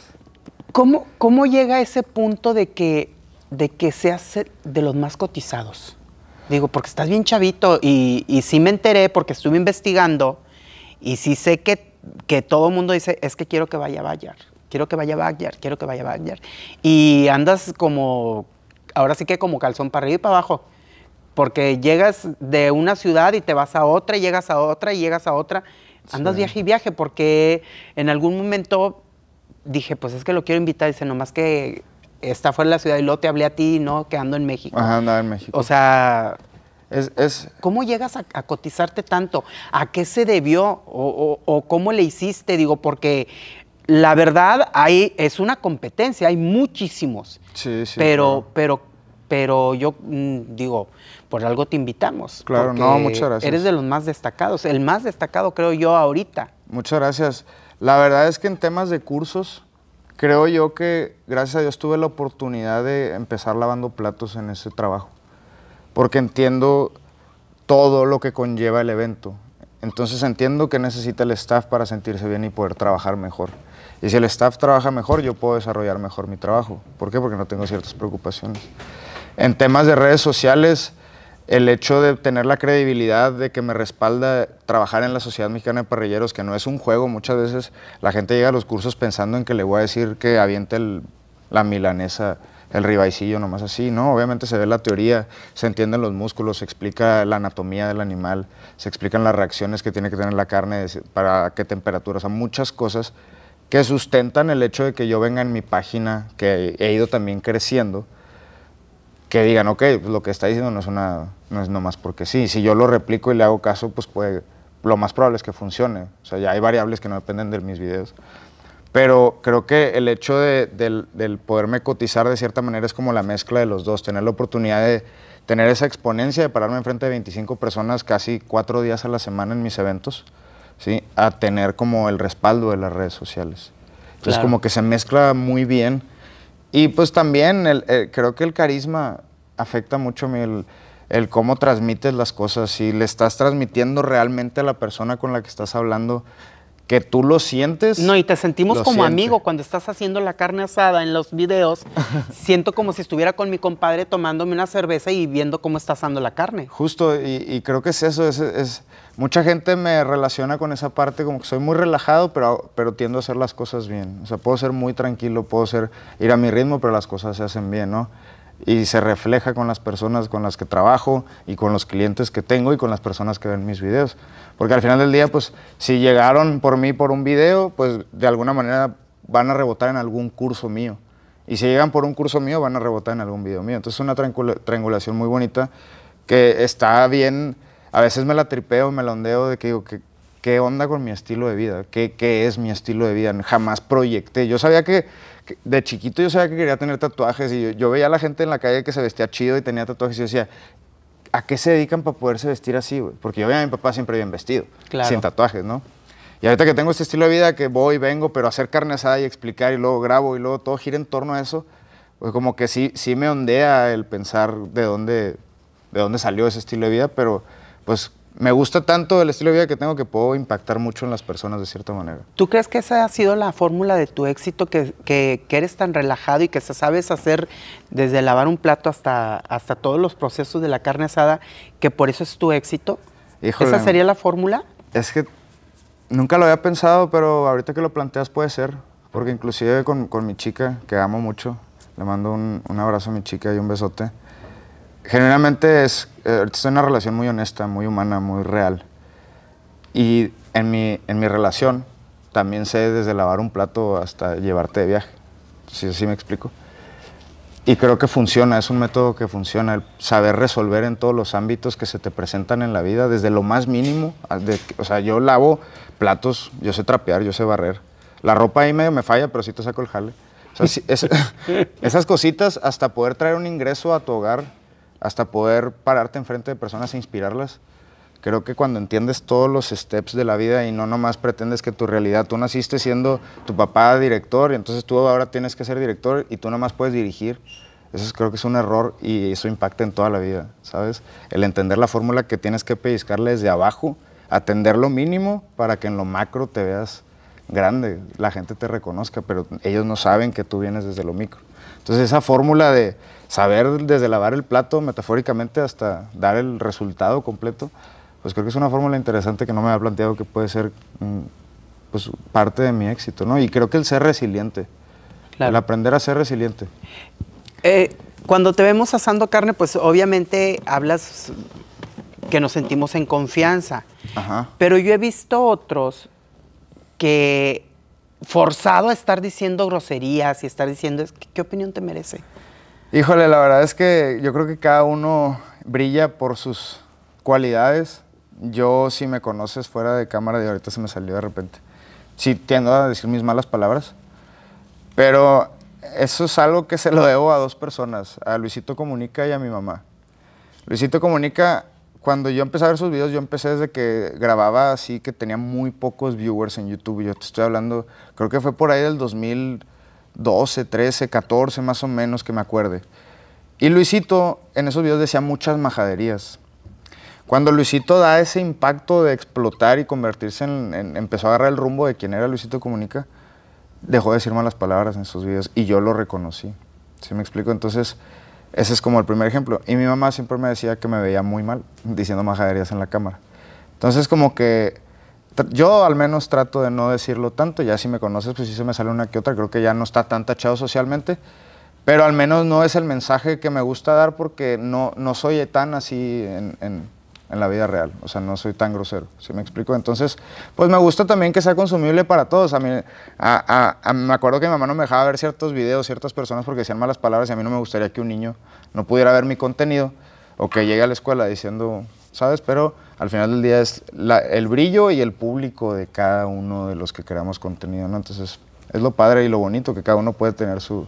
¿Cómo, ¿Cómo llega ese punto de que de que seas de los más cotizados. Digo, porque estás bien chavito y, y sí me enteré porque estuve investigando y sí sé que, que todo el mundo dice, es que quiero que vaya a Bayar, quiero que vaya a Bayar, quiero que vaya a Bayar. Y andas como, ahora sí que como calzón para arriba y para abajo, porque llegas de una ciudad y te vas a otra, y llegas a otra, y llegas a otra. Andas viaje y viaje porque en algún momento dije, pues es que lo quiero invitar, dice, nomás que está fuera de la ciudad y luego te hablé a ti, ¿no? Que ando en México. Ajá, andaba en México. O sea, es, ¿cómo llegas a, cotizarte tanto? ¿A qué se debió? O, cómo le hiciste? Digo, porque la verdad hay, es una competencia, hay muchísimos. Sí, sí. Pero, pero, pero yo mm, digo, por algo te invitamos. Claro, no, muchas gracias. Eres de los más destacados, el más destacado creo yo ahorita. Muchas gracias. La verdad es que en temas de cursos, creo yo que gracias a Dios tuve la oportunidad de empezar lavando platos en ese trabajo, porque entiendo todo lo que conlleva el evento. Entonces entiendo que necesita el staff para sentirse bien y poder trabajar mejor. Y si el staff trabaja mejor, yo puedo desarrollar mejor mi trabajo. ¿Por qué? Porque no tengo ciertas preocupaciones. En temas de redes sociales, el hecho de tener la credibilidad de que me respalda trabajar en la Sociedad Mexicana de Parrilleros, que no es un juego, muchas veces la gente llega a los cursos pensando en que le voy a decir que aviente la milanesa, el ribaicillo nomás así, ¿no? Obviamente se ve la teoría, se entienden los músculos, se explica la anatomía del animal, se explican las reacciones que tiene que tener la carne, para qué temperatura, o sea, muchas cosas que sustentan el hecho de que yo venga en mi página, que he ido también creciendo, que digan, ok, pues lo que está diciendo no es una no es nomás porque sí. Si yo lo replico y le hago caso, pues puede, lo más probable es que funcione. O sea, ya hay variables que no dependen de mis videos. Pero creo que el hecho de, del, poderme cotizar de cierta manera es como la mezcla de los dos, tener la oportunidad de tener esa exponencia de pararme enfrente de 25 personas casi cuatro días a la semana en mis eventos, ¿sí? a tener como el respaldo de las redes sociales. Entonces como que se mezcla muy bien. Y pues también eh, creo que el carisma afecta mucho mi... El, el cómo transmites las cosas, si le estás transmitiendo realmente a la persona con la que estás hablando que tú lo sientes. No, y te sentimos como amigo cuando estás haciendo la carne asada en los videos. siento como si estuviera con mi compadre tomándome una cerveza y viendo cómo está asando la carne. Justo, y, creo que es eso, es, mucha gente me relaciona con esa parte como que soy muy relajado, pero, pero tiendo a hacer las cosas bien. O sea, puedo ser muy tranquilo, puedo ser, ir a mi ritmo, pero las cosas se hacen bien, ¿no? y se refleja con las personas con las que trabajo y con los clientes que tengo y con las personas que ven mis videos. Porque al final del día, pues si llegaron por mí por un video, pues de alguna manera van a rebotar en algún curso mío. Y si llegan por un curso mío, van a rebotar en algún video mío. Entonces es una triangulación muy bonita que está bien, a veces me la tripeo, me la ondeo de que digo, qué onda con mi estilo de vida, qué, qué es mi estilo de vida. Jamás proyecté. Yo sabía que, de chiquito yo sabía que quería tener tatuajes y yo, veía a la gente en la calle que se vestía chido y tenía tatuajes y yo decía, ¿a qué se dedican para poderse vestir así? Porque yo veía a mi papá siempre bien vestido, sin tatuajes, ¿no? Y ahorita que tengo este estilo de vida que voy, vengo, pero hacer carne y explicar y luego grabo y luego todo gira en torno a eso, pues como que sí, sí me ondea el pensar de dónde, de dónde salió ese estilo de vida, pero pues me gusta tanto el estilo de vida que tengo que puedo impactar mucho en las personas de cierta manera. ¿Tú crees que esa ha sido la fórmula de tu éxito, que, eres tan relajado y que sabes hacer desde lavar un plato hasta, hasta todos los procesos de la carne asada, que por eso es tu éxito? ¿Esa sería la fórmula? Es que nunca lo había pensado, pero ahorita que lo planteas puede ser, porque inclusive con, mi chica, que amo mucho, le mando un, un abrazo a mi chica y un besote, generalmente es eh, es una relación muy honesta, muy humana, muy real. Y en mi, en mi relación también sé desde lavar un plato hasta llevarte de viaje. Si así me explico. Y creo que funciona, es un método que funciona, el saber resolver en todos los ámbitos que se te presentan en la vida, desde lo más mínimo. De, o sea, yo lavo platos, yo sé trapear, yo sé barrer. La ropa ahí medio me falla, pero sí te saco el jale. esas cositas, hasta poder traer un ingreso a tu hogar, hasta poder pararte enfrente de personas e inspirarlas. Creo que cuando entiendes todos los steps de la vida y no nomás pretendes que tu realidad, tú naciste siendo tu papá director y entonces tú ahora tienes que ser director y tú nomás puedes dirigir. Eso creo que es un error y eso impacta en toda la vida, ¿sabes? El entender la fórmula que tienes que pellizcarle desde abajo, atender lo mínimo para que en lo macro te veas grande, la gente te reconozca, pero ellos no saben que tú vienes desde lo micro. Entonces esa fórmula de saber desde lavar el plato metafóricamente hasta dar el resultado completo, pues creo que es una fórmula interesante que no me ha planteado que puede ser mm, pues, parte de mi éxito, ¿no? Y creo que el ser resiliente, el aprender a ser resiliente. Eh, cuando te vemos asando carne, pues obviamente hablas que nos sentimos en confianza, pero yo he visto otros que forzado a estar diciendo groserías y estar diciendo, qué opinión te merece? Híjole, la verdad es que yo creo que cada uno brilla por sus cualidades. Yo, si me conoces fuera de cámara, de ahorita se me salió de repente. Sí, tiendo a decir mis malas palabras. Pero eso es algo que se lo debo a dos personas, a Luisito Comunica y a mi mamá. Luisito Comunica, cuando yo empecé a ver sus videos, yo empecé desde que grababa así, que tenía muy pocos viewers en YouTube. Yo te estoy hablando, creo que fue por ahí del 2000. 12, 13, 14 más o menos que me acuerde. Y Luisito en esos videos decía muchas majaderías. Cuando Luisito da ese impacto de explotar y convertirse en, empezó a agarrar el rumbo de quien era Luisito Comunica, dejó de decir malas palabras en sus videos y yo lo reconocí. ¿Sí me explico? Entonces, ese es como el primer ejemplo. Y mi mamá siempre me decía que me veía muy mal diciendo majaderías en la cámara. Entonces, como que yo al menos trato de no decirlo tanto, ya si me conoces, pues sí se me sale una que otra, creo que ya no está tan tachado socialmente, pero al menos no es el mensaje que me gusta dar porque no, no soy tan así en, la vida real, o sea, no soy tan grosero, ¿sí me explico? Entonces, pues me gusta también que sea consumible para todos, a mí, me acuerdo que mi mamá no me dejaba ver ciertos videos, ciertas personas porque decían malas palabras y a mí no me gustaría que un niño no pudiera ver mi contenido o que llegue a la escuela diciendo, ¿sabes? Pero al final del día es el brillo y el público de cada uno de los que creamos contenido, ¿no? Entonces, es lo padre y lo bonito que cada uno puede tener su,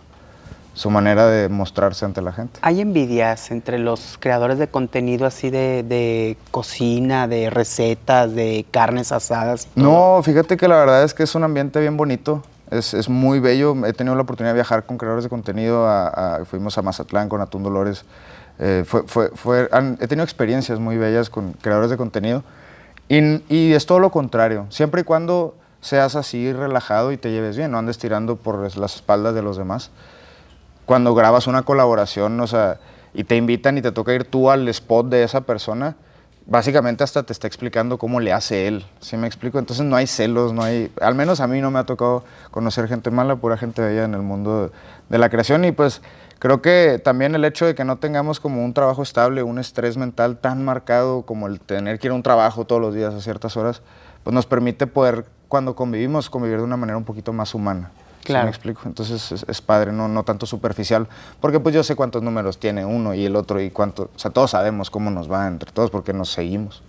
manera de mostrarse ante la gente. ¿Hay envidias entre los creadores de contenido así de, de cocina, de recetas, de carnes asadas? No, fíjate que la verdad es que es un ambiente bien bonito. Es, es muy bello. He tenido la oportunidad de viajar con creadores de contenido. fuimos a Mazatlán con Atún Dolores. Eh, fue, he tenido experiencias muy bellas con creadores de contenido y, es todo lo contrario. Siempre y cuando seas así relajado y te lleves bien, no andes tirando por las espaldas de los demás. Cuando grabas una colaboración, y te invitan y te toca ir tú al spot de esa persona, básicamente hasta te está explicando cómo le hace él, ¿sí me explico? Entonces no hay celos, no hay, al menos a mí no me ha tocado conocer gente mala, pura gente bella en el mundo de la creación y pues Creo que también el hecho de que no tengamos como un trabajo estable, un estrés mental tan marcado como el tener que ir a un trabajo todos los días a ciertas horas, pues nos permite poder, cuando convivimos, convivir de una manera un poquito más humana. Claro. me explico? Entonces es, padre, no, no tanto superficial, porque pues yo sé cuántos números tiene uno y el otro y cuánto, o sea, todos sabemos cómo nos va entre todos porque nos seguimos.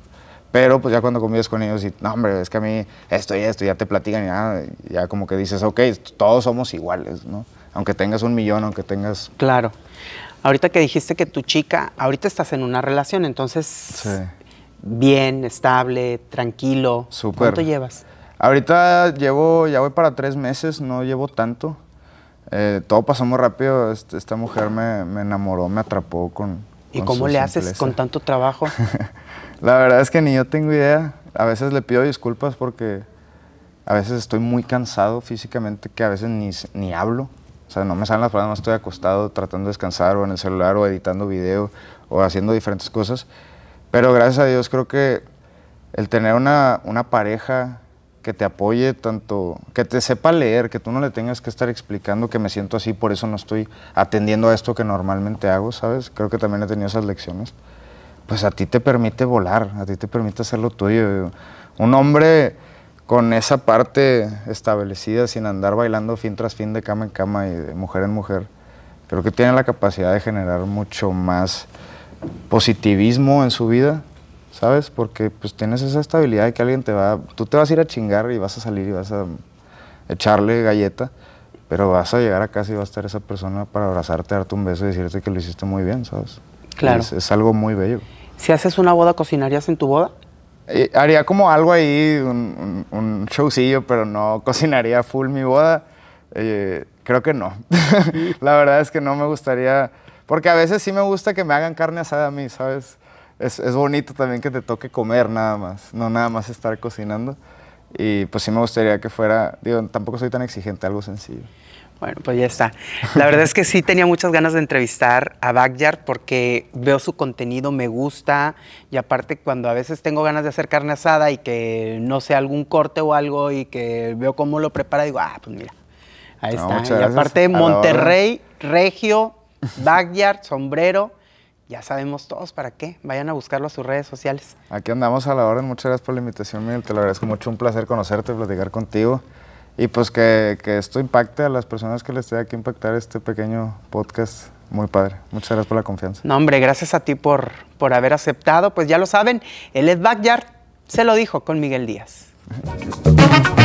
Pero pues ya cuando convives con ellos y, no, hombre, es que a mí esto y esto, ya te platican y ya, ah, ya como que dices, ok, todos somos iguales, ¿no? aunque tengas un millón, aunque tengas... Claro. Ahorita que dijiste que tu chica, ahorita estás en una relación, entonces... Sí. Bien, estable, tranquilo. Súper. ¿Cuánto llevas? Ahorita llevo, ya voy para tres meses, no llevo tanto. Eh, todo pasó muy rápido, este, esta mujer me, enamoró, me atrapó con... ¿Y cómo le haces con tanto trabajo? La verdad es que ni yo tengo idea. A veces le pido disculpas porque a veces estoy muy cansado físicamente que a veces ni, ni hablo. O sea, no me salen las palabras, no estoy acostado tratando de descansar o en el celular o editando video o haciendo diferentes cosas. Pero gracias a Dios creo que el tener una, una pareja que te apoye tanto, que te sepa leer, que tú no le tengas que estar explicando que me siento así, por eso no estoy atendiendo a esto que normalmente hago, ¿sabes? Creo que también he tenido esas lecciones. Pues a ti te permite volar, a ti te permite hacer lo tuyo. Un hombre con esa parte establecida, sin andar bailando fin tras fin, de cama en cama y de mujer en mujer, creo que tiene la capacidad de generar mucho más positivismo en su vida, ¿sabes? Porque pues tienes esa estabilidad de que alguien te va, tú te vas a ir a chingar y vas a salir y vas a echarle galleta, pero vas a llegar a casa y va a estar esa persona para abrazarte, darte un beso y decirte que lo hiciste muy bien, ¿sabes? Claro. Es, es algo muy bello. Si haces una boda, ¿cocinarías en tu boda? Eh, haría como algo ahí, un, un, showcillo, pero no cocinaría full mi boda. Eh, creo que no. la verdad es que no me gustaría, porque a veces sí me gusta que me hagan carne asada a mí, ¿sabes? Es, es bonito también que te toque comer nada más, no nada más estar cocinando. Y pues sí me gustaría que fuera, digo, tampoco soy tan exigente, algo sencillo. Bueno, pues ya está. La verdad es que sí tenía muchas ganas de entrevistar a Backyard porque veo su contenido, me gusta y aparte cuando a veces tengo ganas de hacer carne asada y que no sé algún corte o algo y que veo cómo lo prepara, digo, ah, pues mira, ahí está. Y aparte Monterrey, Regio, Backyard, sombrero ya sabemos todos para qué. Vayan a buscarlo a sus redes sociales. Aquí andamos a la orden. Muchas gracias por la invitación, Miguel. Te lo agradezco mucho. Un placer conocerte, platicar contigo y pues que, esto impacte a las personas que les tenga que impactar este pequeño podcast. Muy padre. Muchas gracias por la confianza. No, hombre, gracias a ti por, por haber aceptado. Pues ya lo saben, el Ed Backyard se lo dijo con Miguel Díaz.